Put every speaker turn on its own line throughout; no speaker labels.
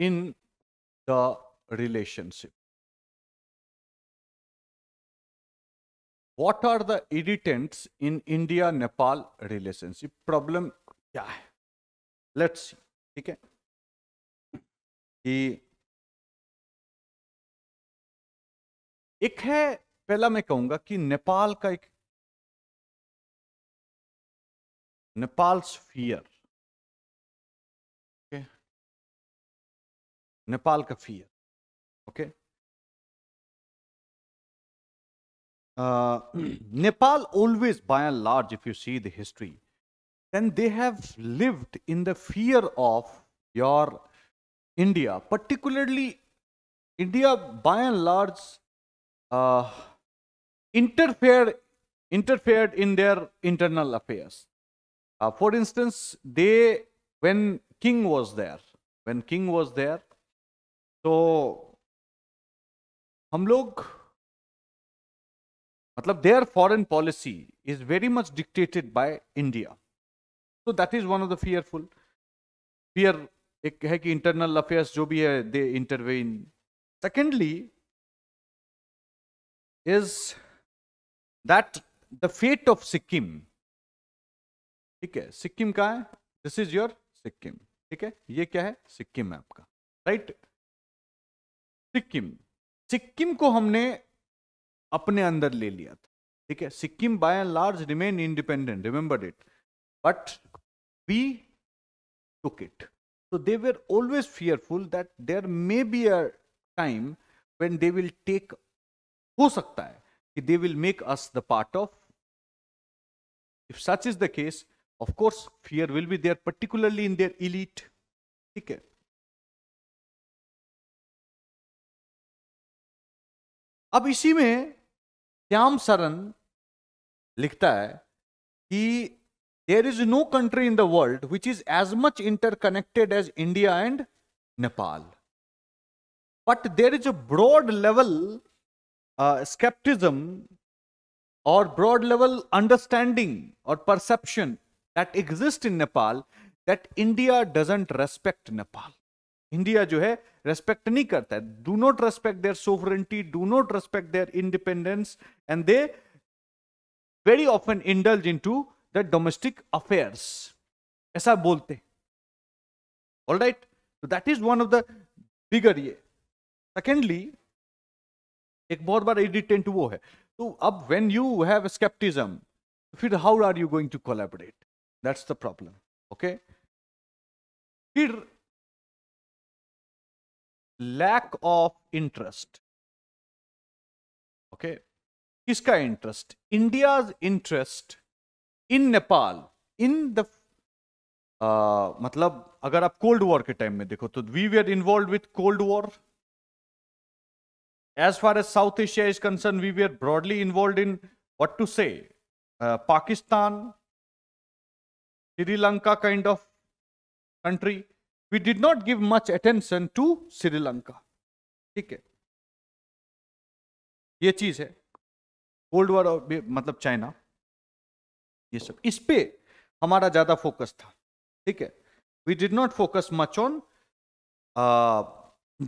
in the relationship. What are the irritants in India-Nepal relationship? Problem kya hai? Let's see. ठीक है कि एक है पहला मैं कहूंगा कि नेपाल का एक नेपाल्स फियर नेपाल का फी
Nepal always by and large if you see the history then they have lived in the fear of your India particularly India by and large uh, interfered in their internal affairs. Uh, for instance, they when king was there, when king was there, तो हम लोग मतलब their foreign policy is very much dictated by India तो that is one of the fearful fear एक है कि internal affairs जो भी है they intervene secondly is that the fate of Sikkim ठीक है सिक्किम का है दिस इज योर सिक्किम ठीक है ये क्या है सिक्किम है आपका राइट right? सिक्किम सिक्किम को हमने अपने अंदर ले लिया था ठीक है Sikkim by and large remain independent remember it but we took it so they were always fearful that there may be a time when they will take हो सकता है कि they will make us the part of if such is the case of course fear will be there particularly in their elite ठीक है अब इसी में श्याम सरन लिखता है कि there is no country in the world which is as much interconnected as India and Nepal but there is a broad level scepticism और broad level understanding और perception that exist in Nepal that India doesn't respect Nepal India जो है respect नहीं करता है do not respect their sovereignty do not respect their independence and they very often indulge in to the domestic affairs ऐसा बोलते all right तो that is one of the bigger ये secondly एक बहुत बड़ा इरिटेंट वो है तो अब व्हेन यू हैव स्केप्टिज्म फिर how are you going to collaborate that's the problem okay फिर
lack of interest.
Okay. Kiska interest. India's interest in Nepal, in the uh, मतलब अगर आप कोल्ड वॉर के टाइम में देखो तो we were involved with Cold War. as far as South Asia is concerned, we were broadly involved in what to say uh, Pakistan, Sri Lanka kind of country, we did not give much attention to Shri Lanka ठीक है ये चीज है cold war और मतलब China ये सब इस पे हमारा ज्यादा फोकस था ठीक है we did not focus much on uh,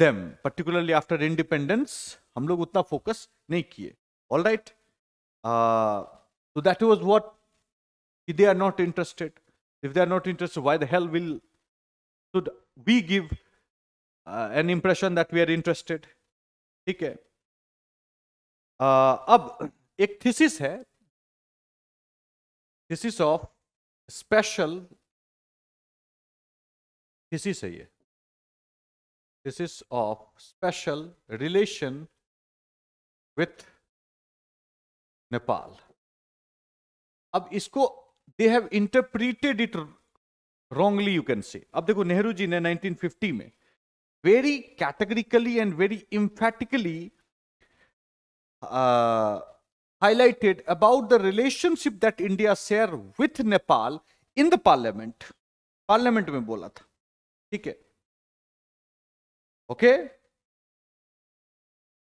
them particularly after independence हम लोग उतना फोकस नहीं किए ऑल राइट तो that was what they are not interested if they are not interested why the hell will should we give uh, an impression that we are ठीक है uh, अब एक थीसिस है
थीसिस ऑफ स्पेशल थीसिस है ये thesis of special relation with Nepal अब
इसको they have interpreted it wrongly you can say अब देखो नेहरू जी ने 1950 में very categorically and very emphatically highlighted about the relationship that India share with Nepal in the parliament. Parliament में बोला था
ठीक है ओके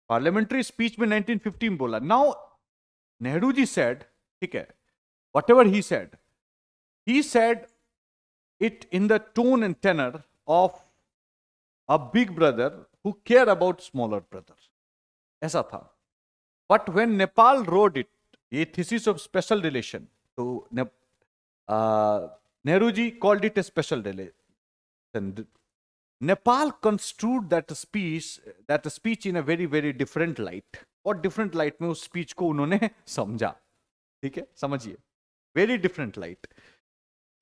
पार्लियामेंट्री स्पीच में 1950 में बोला नाउ नेहरू जी सेड ठीक है whatever he said he said it in the tone and tenor of a big brother who care about smaller brother. ऐसा था but when Nepal read it ये थिसिस ऑफ स्पेशल रिलेशन तो Nehru ji called it a special relation Nepal construed that speech that speech in a very very different light और different light means? speech ko उन्होंने समझा ठीक है समझिए very different light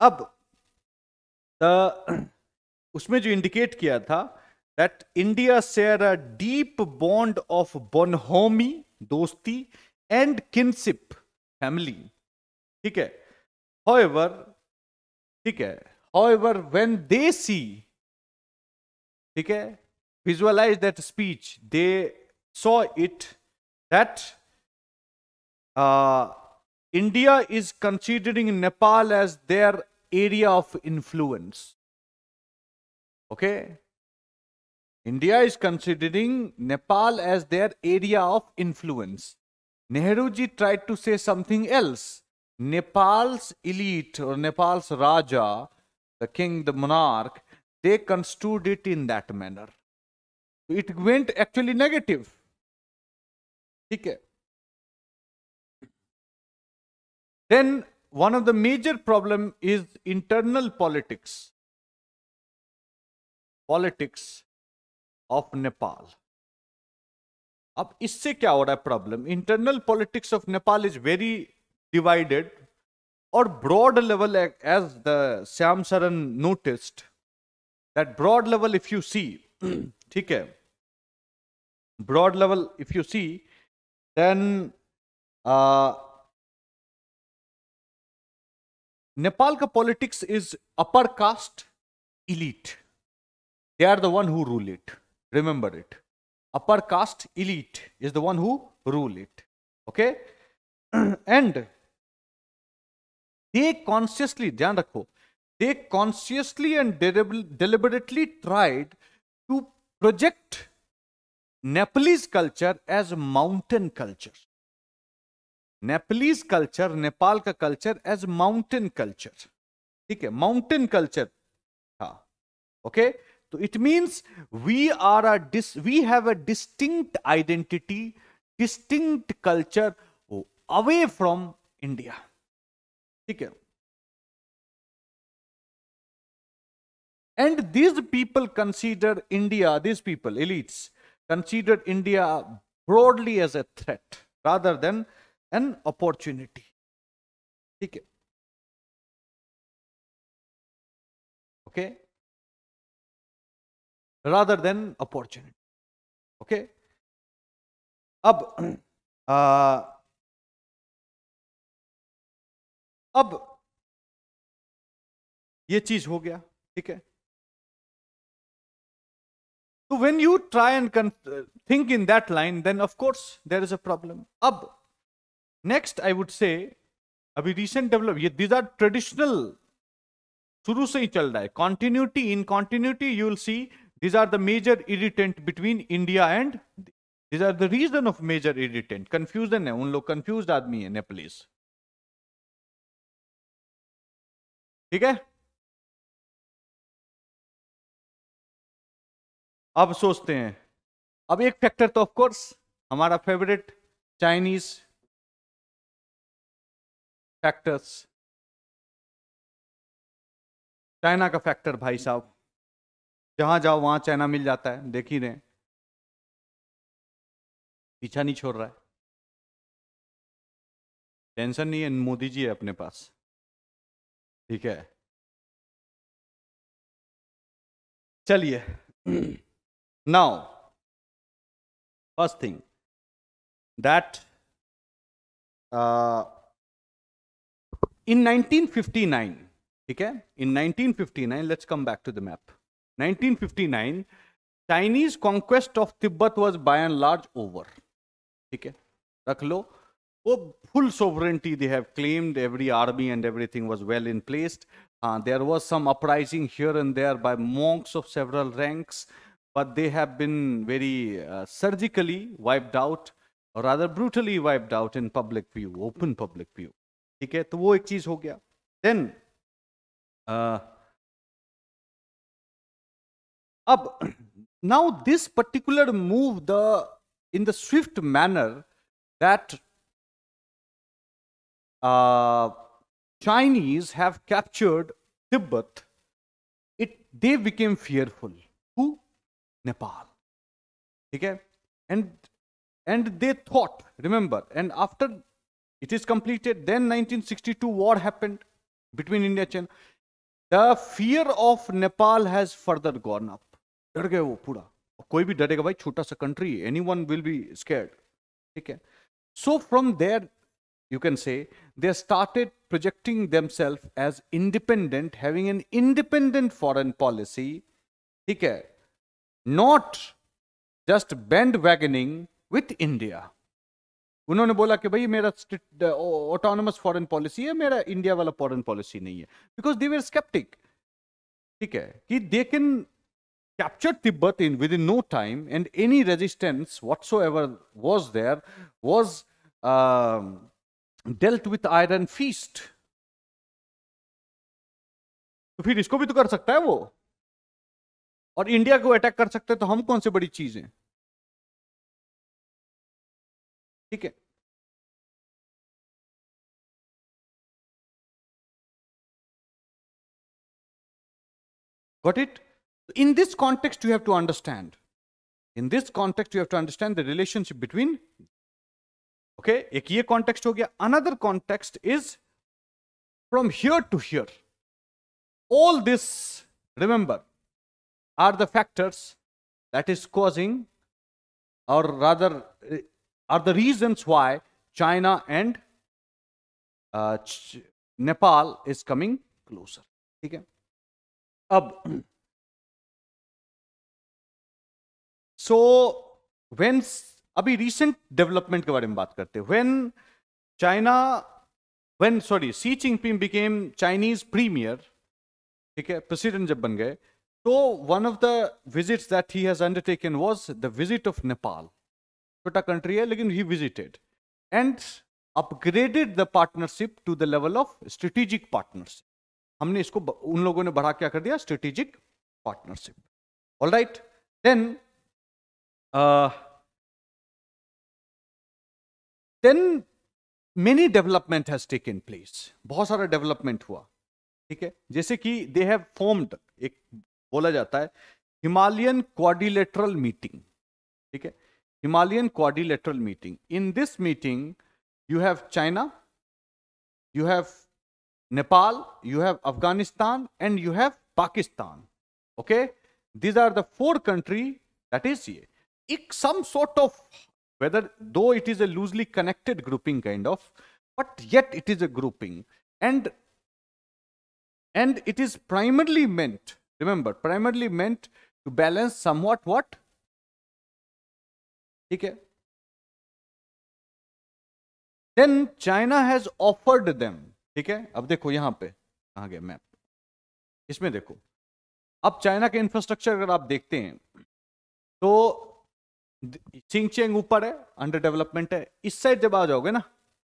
अब उसमें जो इंडिकेट किया था that India share a deep bond of bonhomie दोस्ती एंड किनशिप फैमिली ठीक है हाउएवर ठीक है हाउएवर व्हेन दे सी ठीक है visualise that speech they saw it that India is considering Nepal as their area of influence. Okay? India is considering Nepal as their area of influence. Nehruji tried to say something else. Nepal's elite or Nepal's Raja, the king, the monarch, they construed it in that manner. It went actually negative.
Okay. Then one of the major problem is internal politics.
Politics of Nepal. अब इससे क्या हो रहा है problem internal politics of Nepal is very divided और broad level as the Shyam Saran noticed that broad level if you see ठीक है broad level if
you see then
Nepal politics is upper caste elite. they are the one who rule it remember it upper caste elite is the one who rule it okay and they consciously dhyan rakho they consciously and deliberately tried to project nepalese culture as mountain culture Nepalese culture, Nepal culture as mountain culture. Okay, mountain culture Okay? So it means we are a dis we have a distinct identity, distinct culture away from India.
Okay, And these
people consider India, these people, elites, considered India broadly as a threat rather than an opportunity ठीक
है okay rather than opportunity okay अब आ, अब ये चीज हो गया ठीक है
तो when you try and think in that line then of course there is a problem अब नेक्स्ट आई वुड से अभी रिसेंट डेवलप ये दिज आर ट्रेडिशनल शुरू से ही चल रहा है continuity in continuity you will see these are the major irritant between India and these are the reason of major irritant confusion है उन लोग कंफ्यूज आदमी है नेपलीज
ठीक है अब सोचते हैं अब एक फैक्टर तो ऑफकोर्स हमारा फेवरेट चाइनीज फैक्टर्स चाइना का फैक्टर भाई साहब जहां जाओ वहां चाइना मिल जाता है देख ही रहे पीछा नहीं छोड़ रहा है टेंशन नहीं है मोदी जी है अपने पास ठीक है चलिए now first thing
that in 1959 okay in 1959 let's come back to the map 1959 chinese conquest of tibet was by and large over okay rakhlo oh full sovereignty they have claimed every army and everything was well in place uh, there was some uprising here and there by monks of several ranks but they have been very uh, surgically wiped out or rather brutally wiped out in public view open public view ठीक है तो वो एक चीज हो गया then अब now this particular move the in the swift manner that Chinese have captured Tibet it they became fearful to Nepal ठीक है and and they thought remember and after It is completed. Then 1962 What happened between India and China. The fear of Nepal has further gone up. डर गए वो पूरा कोई भी डरेगा भाई छोटा सा country any one will be ठीक है so from there you can say, they started projecting themselves as independent, having an independent foreign policy, not just bandwagoning with India. उन्होंने बोला कि भाई मेरा ऑटोनमस फॉरेन पॉलिसी है मेरा इंडिया वाला फॉरेन पॉलिसी नहीं है बिकॉज दे वेर स्केप्टिक ठीक है कि they can in within no time and any resistance whatsoever was there was dealt with iron fist
तो फिर इसको भी तो कर सकता है वो और इंडिया को अटैक कर सकते तो हम कौन से बड़ी चीज ठीक है Got it?
In this context, you have to understand. In this context, you have to understand the relationship between. Okay, a key context हो Another context is from here to here. All this, remember, are the factors that is causing, or rather, are the reasons why China and uh, Ch Nepal is coming closer ठीक है अब so so, when अभी recent development के बारे में बात करते हैं when China when sorry Xi Jinping became Chinese premier ठीक है प्रेसिडेंट जब बन गए तो one of the visits that he has undertaken was the visit of Nepal छोटा कंट्री है लेकिन he visited and upgraded the partnership to the level of strategic partnership हमने इसको उन लोगों ने बढ़ा क्या कर दिया strategic partnership all right then then many development has taken place बहुत सारा डेवलपमेंट हुआ ठीक है जैसे कि दे हैव फॉर्म्ड एक बोला जाता है हिमालयन क्वाडिलेटरल मीटिंग ठीक है Himalayan Quadrilateral Meeting. In this meeting, you have China, you have Nepal, you have Afghanistan, and you have Pakistan. Okay, these are the four country that is here. It, some sort of whether though it is a loosely connected grouping kind of, but yet it is a grouping, and and it is primarily meant. Remember, primarily meant
to balance somewhat what ठीक है then China has offered them ठीक है
अब देखो यहां पे कहा गया मैप इसमें देखो अब चाइना के इंफ्रास्ट्रक्चर अगर आप देखते हैं तो चिंगचेंग ऊपर है अंडर डेवलपमेंट है इस साइड जब आ जाओगे ना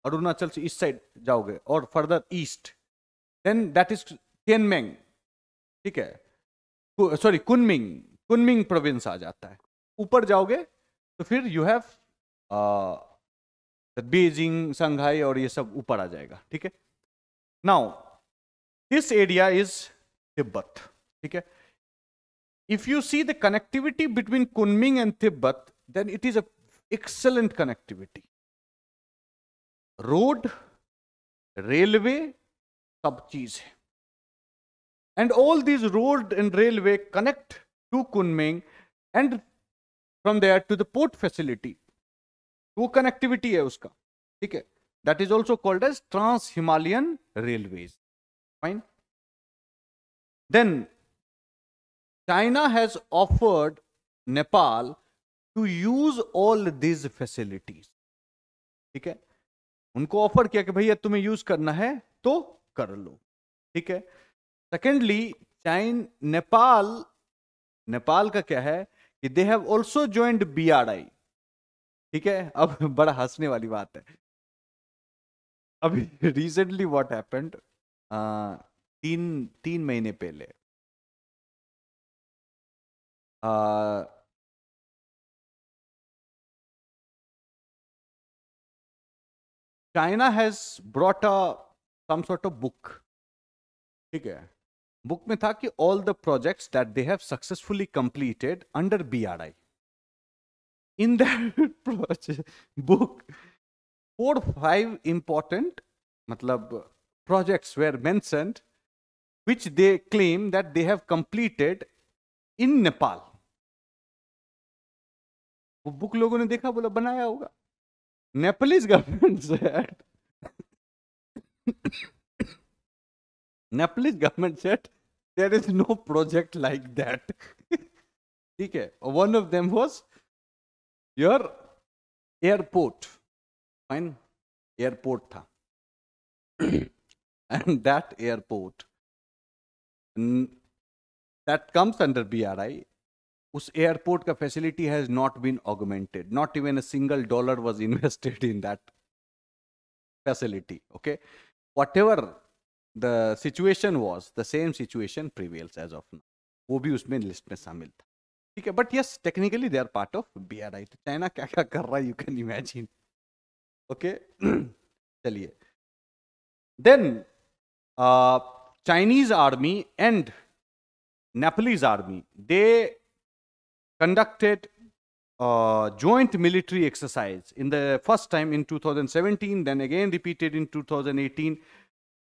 अरुणाचल से इस साइड जाओगे और further east then that is तेनमेंग ठीक है सॉरी कुनमिंग कुनमिंग प्रोविंस आ जाता है ऊपर जाओगे तो फिर यू हैव बीजिंग संघाई और ये सब ऊपर आ जाएगा ठीक है now this area is Tibet ठीक है if you see the connectivity between Kunming and Tibet then it is a excellent connectivity road railway सब चीज है and all these road and railway connect to Kunming and from there to the port facility वो connectivity है उसका ठीक है that is also called as trans Himalayan railways fine then China has offered Nepal to use all these facilities ठीक है उनको offer किया कि भैया तुम्हें यूज करना है तो कर लो ठीक है सेकेंडली चाइन नेपाल नेपाल का क्या है कि they have also joined B R I ठीक है अब बड़ा हंसने वाली बात है अभी रिसेंटली वॉट हैपेंड तीन तीन महीने पहले China has brought a some sort of book ठीक है बुक में था कि all the projects that they have successfully completed under B in that book four five important मतलब projects were mentioned which they claim that they have completed in Nepal वो book लोगों ने देखा बोला बनाया होगा Nepalese government said Nepalese government said there is no project like that okay one of them was your airport fine airport tha. and that airport that comes under bri us airport facility has not been augmented not even a single dollar was invested in that facility okay whatever the situation was the same situation prevails as of now वो भी उसमें list में शामिल था ठीक है but yes technically they are part of B R I तो China क्या क्या कर रहा है यू कैन इमेजिन ओके चलिए then Chinese army and Nepalese army they conducted uh, joint military exercise in the first time in 2017, then again repeated in 2018,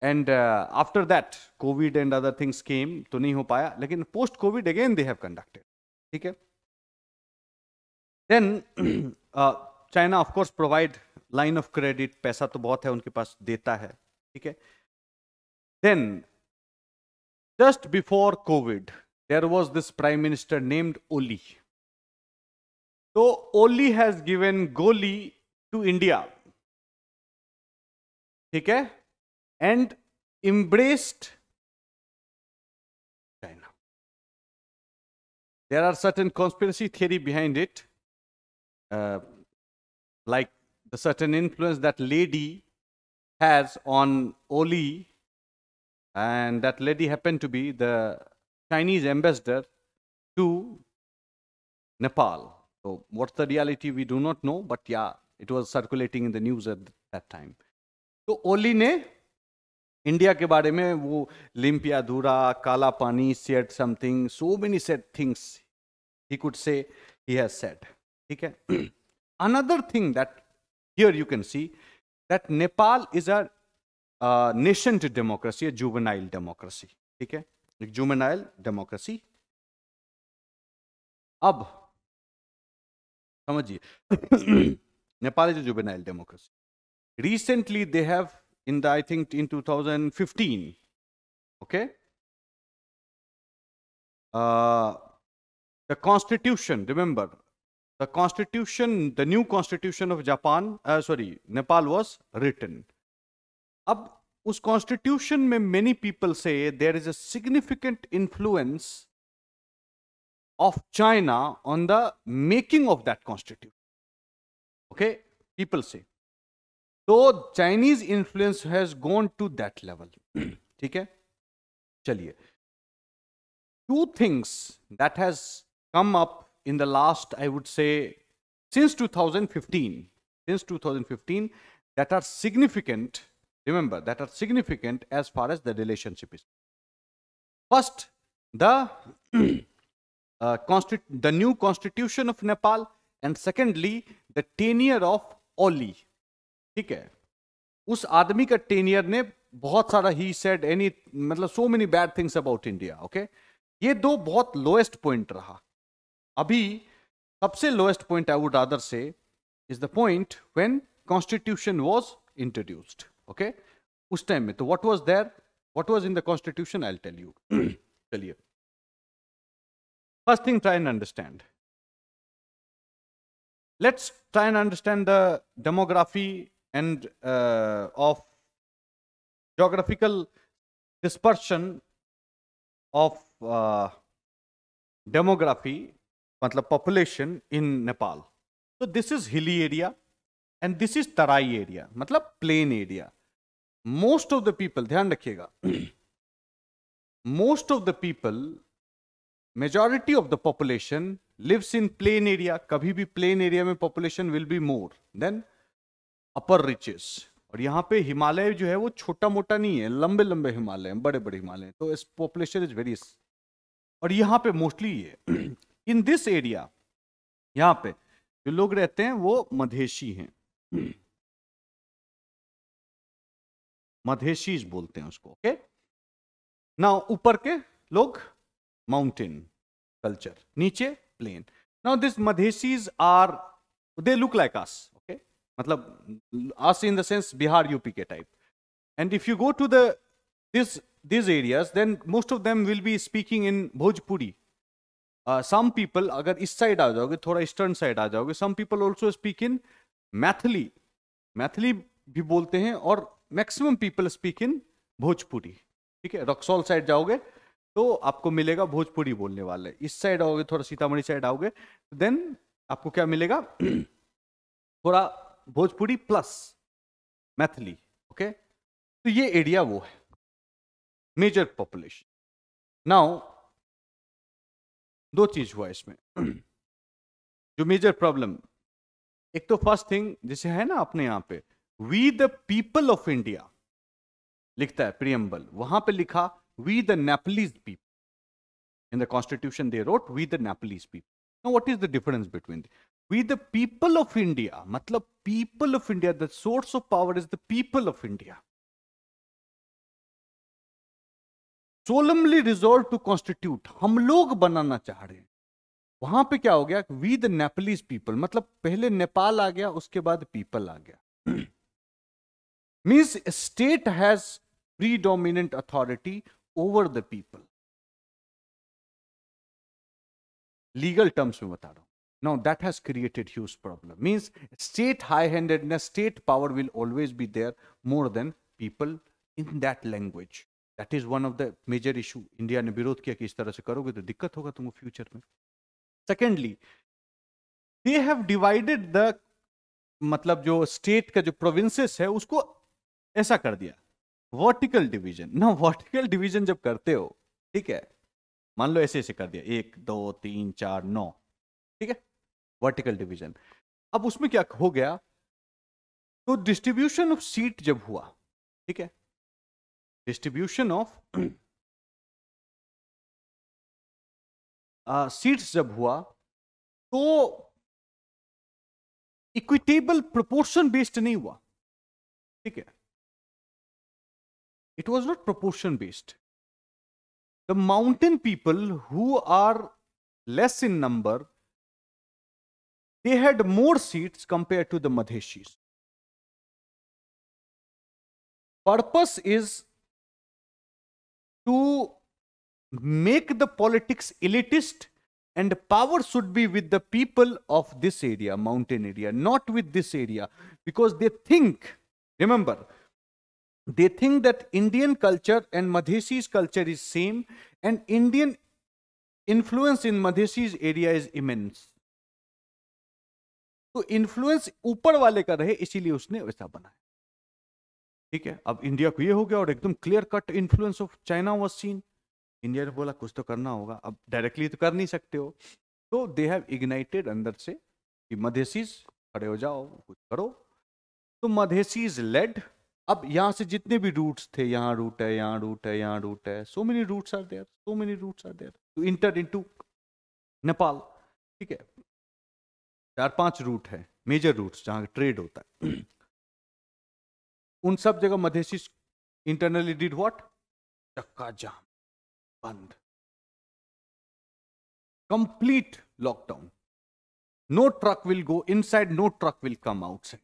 and uh, after that covid and other things came to nahi ho paya lekin post covid again they have conducted theek then uh, china of course provide line of credit Pesa to bahut hai unke paas deta hai theek then just before covid there was this prime minister named oli so oli has given goli
to india ठीक and embraced
China. There are certain conspiracy theory behind it, uh, like the certain influence that lady has on Oli, and that lady happened to be the Chinese ambassador to Nepal. So, what's the reality? We do not know, but yeah, it was circulating in the news at that time. So, Oli ne India के बारे में वो Limpiyadhura Kalapani said something so many said things he could say he has said ठीक है another thing that here you can see that Nepal is a nascent democracy juvenile democracy ठीक है एक juvenile democracy अब समझिए Nepal is juvenile democracy recently they have in I think in 2015. Okay. Uh, the constitution, remember, the constitution, the new constitution of Japan, uh, sorry, Nepal was written. Ab, us constitution many people say there is a significant influence of China on the making of that constitution. Okay, people say. So Chinese influence has gone to that level, ठीक है चलिए two things that has come up in the last I would say 2015 since 2015 that are significant remember that are significant as far as the relationship is first the uh, the new constitution of nepal and secondly the tenure of oli ठीक है उस आदमी का टेनियर ने बहुत सारा ही said any मतलब so many bad things about India okay ये दो बहुत लोएस्ट पॉइंट रहा अभी सबसे lowest point I would rather say is the point when constitution was introduced okay उस टाइम में तो what was there what was in the constitution I tell you चलिए first thing try and understand let's try and understand the demography and uh, of geographical dispersion of uh, demography, matlab population in Nepal. So this is hilly area and this is tarai area, मतलब plain area. Most of the people, ध्यान रखिएगा most of the people, majority of the population lives in plain area. कभी भी plain area में population will be more. Then upper reaches और यहाँ पे हिमालय जो है वो छोटा मोटा नहीं है लंबे लंबे हिमालय हैं बड़े बड़े हिमालय तो इस पॉपुलेशन इज वेरी और यहाँ पे मोस्टली ये इन दिस एरिया यहाँ पे जो लोग रहते हैं वो मधेशी हैं मधेशीज बोलते हैं उसको ओके ना ऊपर के लोग माउंटेन कल्चर नीचे plain now this Madhesis are they look like us मतलब as in the sense Bihar UP के type and if you go to the this this areas then most of them will be speaking in Bhojpuri some people अगर इस side आ जाओगे थोड़ा eastern side आ जाओगे some people also speak in Maithili Maithili भी बोलते हैं और maximum people speak in Bhojpuri ठीक है रक्सौल साइड जाओगे तो आपको मिलेगा भोजपुरी बोलने वाले इस साइड आओगे थोड़ा सीतामढ़ी साइड आओगे देन आपको क्या मिलेगा थोड़ा भोजपुरी प्लस मैथिली ओके तो ये एरिया वो है
मेजर पॉपुलेशन नाउ दो
चीज हुआ इसमें जो मेजर प्रॉब्लम एक तो फर्स्ट थिंग जिसे है ना अपने यहां पे we the people of India लिखता है प्रियम्बल वहां पे लिखा we the Nepalese people in the constitution they wrote we the Nepalese people what is the difference between we the people of India मतलब people of India the source of power is the people of India solemnly resolve to constitute हम लोग बनाना चाह रहे हैं वहां पे क्या हो गया वी द नेपलीज पीपल मतलब पहले नेपाल आ गया उसके बाद पीपल आ गया means state has predominant authority over the people legal terms में बता रहा हूं Now that has created huge problem. Means state high-handedness, state power will always be there more than people in that language. That is one of the major issue India ने विरोध किया कि इस तरह से करोगे तो दिक्कत होगा तुमको फ्यूचर में secondly they have divided the मतलब जो स्टेट का जो प्रोविंसेस है उसको ऐसा कर दिया वर्टिकल डिवीजन ना वर्टिकल डिवीजन जब करते हो ठीक है मान लो ऐसे ऐसे कर दिया एक दो तीन चार नौ ठीक है वर्टिकल डिवीजन अब उसमें क्या हो गया तो डिस्ट्रीब्यूशन ऑफ सीट जब हुआ ठीक है
डिस्ट्रीब्यूशन ऑफ सीट्स जब हुआ तो इक्विटेबल प्रोपोर्शन बेस्ड नहीं हुआ ठीक है it was not
proportion based the mountain people who are less in number They had more seats compared to the Madheshis.
Purpose is
to make the politics elitist and power should be with the people of this area, mountain area, not with this area. Because they think, remember, they think that Indian culture and Madhesi's culture is same and Indian influence in Madhesi's area is immense. तो influence ऊपर वाले का रहे इसीलिए उसने वैसा बनाया ठीक है अब इंडिया को ये हो गया और एकदम clear cut influence of China was seen India ने बोला कुछ तो करना होगा अब डायरेक्टली तो कर नहीं सकते हो तो दे हैव इग्नाइटेड अंदर से कि मधेसीज खड़े हो जाओ कुछ करो तो मधेसीज लेड अब यहाँ से जितने भी रूट्स थे यहाँ रूट है यहाँ रूट है यहाँ रूट है so many routes are there so many routes are there to enter into Nepal ठीक है चार पांच रूट है मेजर रूट जहां ट्रेड होता है उन सब जगह मधेशी इंटरनली डिड व्हाट
चक्का जाम बंद
complete lockdown no truck will go in side no truck will come out side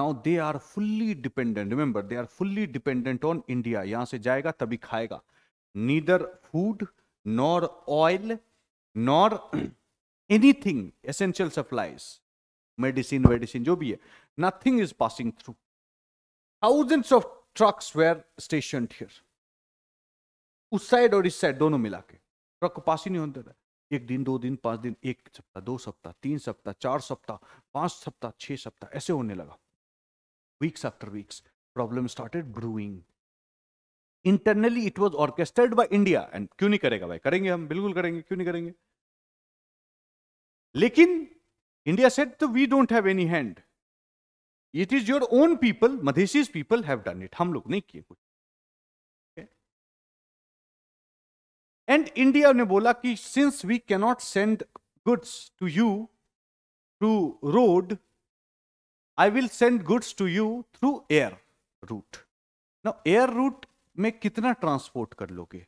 now they are fully dependent remember they are fully dependent on India यहां से जाएगा तभी खाएगा neither food nor oil nor anything essential supplies medicine वेडिसिन जो भी है nothing is passing through thousands of trucks were station here उस साइड और इस साइड दोनों मिला के ट्रक को पास ही नहीं होता था एक दिन दो दिन पांच दिन एक सप्ताह दो सप्ताह तीन सप्ताह चार सप्ताह पांच सप्ताह छह सप्ताह ऐसे होने लगा weeks after weeks problem started brewing internally it was orchestrated by India and क्यों नहीं करेगा भाई करेंगे हम बिल्कुल करेंगे क्यों नहीं करेंगे लेकिन इंडिया सेट तो we don't have any hand it is your own people Madhesi's people have done it हम लोग नहीं किए कुछ एंड इंडिया ने बोला कि since we cannot send goods to you through road I will send goods to you through air route ना air route में कितना ट्रांसपोर्ट कर लोगे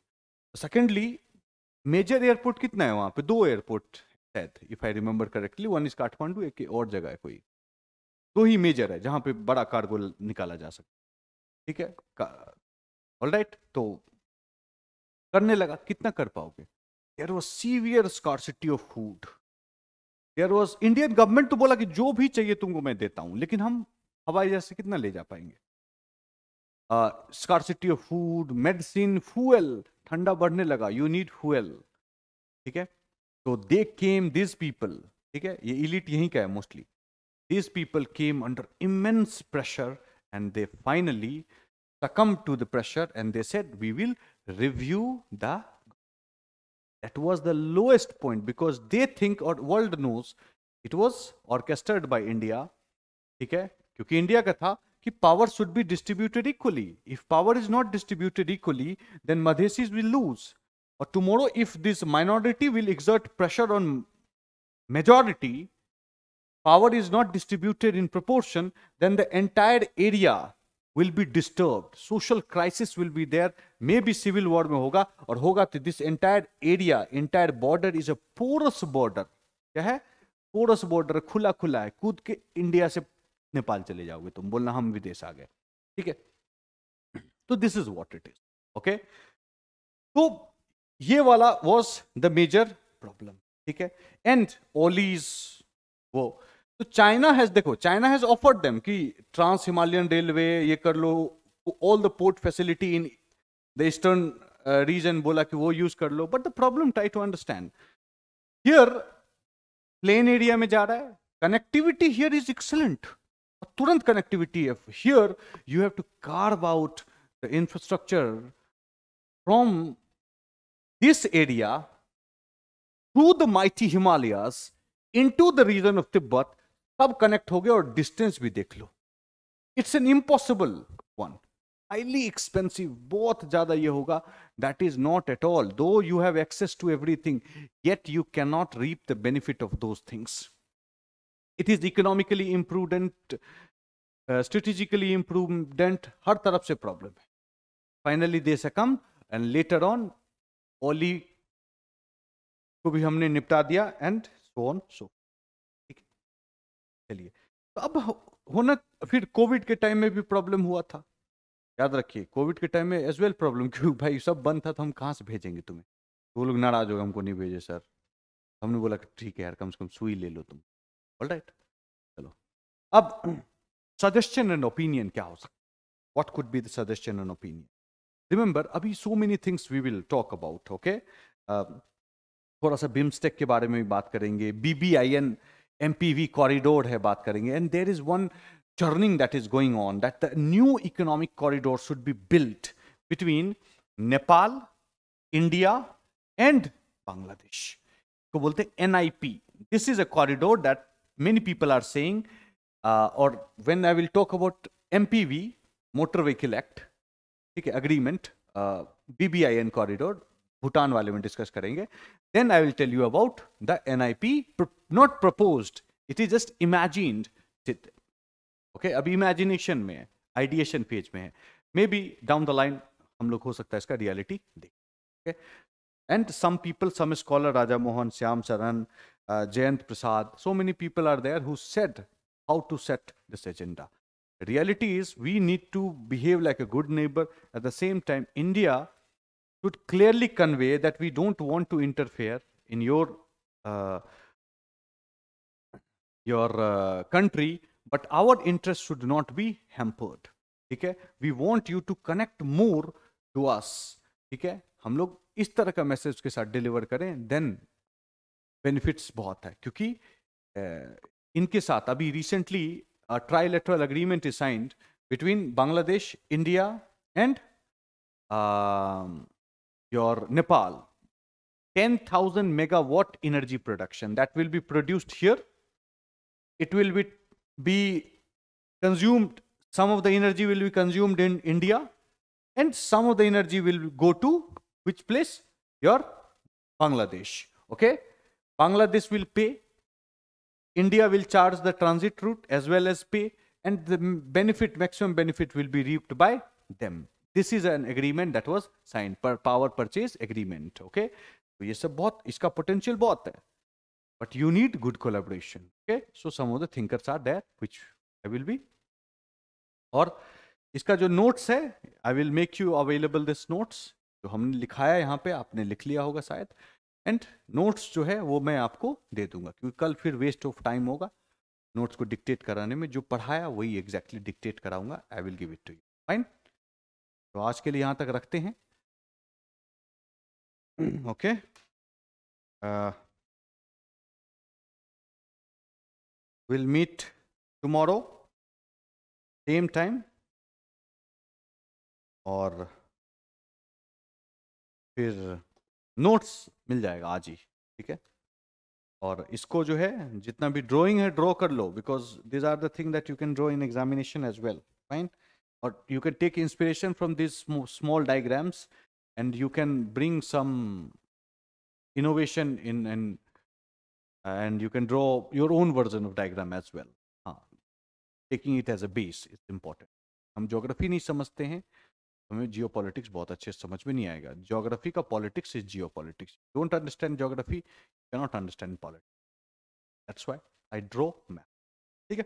सेकेंडली मेजर एयरपोर्ट कितना है वहां पे दो एयरपोर्ट शायद if I remember correctly one is Kathmandu एक और जगह है कोई दो ही मेजर है जहाँ पे बड़ा कार्गो निकाला जा सकता ठीक है ऑल राइट तो करने लगा कितना कर पाओगे there was severe scarcity of food there was Indian government तो बोला कि जो भी चाहिए तुमको मैं देता हूँ लेकिन हम हवाई जहाज से कितना ले जा पाएंगे scarcity of food medicine fuel ठंडा बढ़ने लगा यू नीड फूएल ठीक है तो दे केम दिस पीपल ठीक है ये इलिट यहीं का है mostly this people came under immense pressure and they finally to the pressure and they said we will review the that was the lowest point because they think or world knows it was orchestrated by india ठीक है क्योंकि India का था कि power should be distributed equally if power is not distributed equally then Madhesis will lose or tomorrow if this minority will exert pressure on majority power is not distributed in proportion then the entire area will be disturbed social crisis will be there maybe civil war mein hoga aur hoga to this entire area entire border is a porous border kya hai porous border khula khula hai कूद के India से नेपाल चले जाओगे तुम बोलना हम विदेश आ गए ठीक है तो this is what it is okay so, ये वाला वॉज द मेजर प्रॉब्लम ठीक है एंड ओलीज वो तो चाइना हैज देखो चाइना हैज ऑफर्ड देम कि ट्रांस हिमालयन रेलवे ये कर लो all the port facility in the eastern region बोला कि वो यूज कर लो but the problem try to understand here plain area में जा रहा है कनेक्टिविटी हियर इज एक्सलेंट तुरंत कनेक्टिविटी है here you have to carve out the infrastructure from this area through the mighty Himalayas into the region of Tibet, sub connect hoge or distance bhi dekh lo. It's an impossible one. Highly expensive, both jada ye hoga. That is not at all. Though you have access to everything, yet you cannot reap the benefit of those things. It is economically imprudent, uh, strategically imprudent, har taraf se problem. Finally, they succumb, and later on, Oli को भी हमने निपटा दिया and so on so ठीक है चलिए तो अब होना फिर कोविड के टाइम में भी प्रॉब्लम हुआ था याद रखिए कोविड के टाइम में एज वेल प्रॉब्लम क्यों भाई सब बंद था तो हम कहाँ से भेजेंगे तुम्हें वो लोग नाराज हो गए हमको नहीं भेजे सर हमने बोला ठीक है यार कम से कम सुई ले लो तुम ऑल राइट चलो अब सजेशन एंड ओपिनियन क्या हो सकता what could be the suggestion and opinion remember अभी so many things we will talk about okay थोड़ा सा बिम्स्टेक के बारे में भी बात करेंगे B B I N M P V corridor है बात करेंगे and there is one churning that is going on that the new economic corridor should be built between Nepal India and Bangladesh को बोलते हैं N I P this is a corridor that many people are saying और when I will talk about M P V motor vehicle act ठीक है agreement B B I N corridor Bhutan वाले में discuss करेंगे then I will tell you about the N I P not propose it is just imagine okay अभी imagination में है ideation phase में है maybe down the line हम लोग हो सकता है इसका रियलिटी देख okay and some people some scholar Raja Mohan Shyam Saran Jayant Prasad so many people are there who said how to set this agenda reality is we need to behave like a good neighbor at the same time india should clearly convey that we don't want to interfere in your uh, your uh, country but our interests should not be hampered Okay, we want you to connect more to us. Okay, है हम लोग इस तरह का message के साथ deliver करें then benefits बहुत है क्योंकि uh, इनके साथ अभी recently a trilateral agreement is signed between Bangladesh, India, and um, your Nepal. 10,000 megawatt energy production that will be produced here. It will be, be consumed, some of the energy will be consumed in India, and some of the energy will go to which place? Your Bangladesh. Okay? Bangladesh will pay India will charge the transit route as well as pay, and the benefit, maximum benefit, will be reaped by them. This is an agreement that was sign पर power purchase agreement okay तो ये सब बहुत इसका potential बहुत है but you need good collaboration okay so some of the thinkers are there which I will be और इसका जो नोट्स है I will make you available this notes जो हमने लिखाया यहाँ पे आपने लिख लिया होगा शायद एंड नोट्स जो है वो मैं आपको दे दूंगा क्योंकि कल फिर वेस्ट ऑफ टाइम होगा नोट्स को डिक्टेट कराने में जो पढ़ाया वही एग्जैक्टली डिक्टेट कराऊंगा I will give it to you fine तो आज के लिए यहाँ तक रखते हैं okay
will meet tomorrow same time और
फिर नोट्स मिल जाएगा आज ही ठीक है और इसको जो है जितना भी ड्रॉइंग है ड्रॉ कर लो because these are the thing that you can draw in examination as well fine और you can take inspiration from this small diagrams and you can bring some innovation in and and you can draw your own version of diagram as well हाँ taking it as a base is important हम geography नहीं समझते हैं हमें जियो politics बहुत अच्छे से समझ में नहीं आएगा जोग्राफी का politics is geopolitics don't understand geography cannot understand politics that's why I drew map ठीक है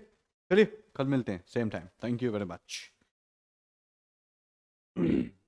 चलिए कल
मिलते हैं same time thank you very much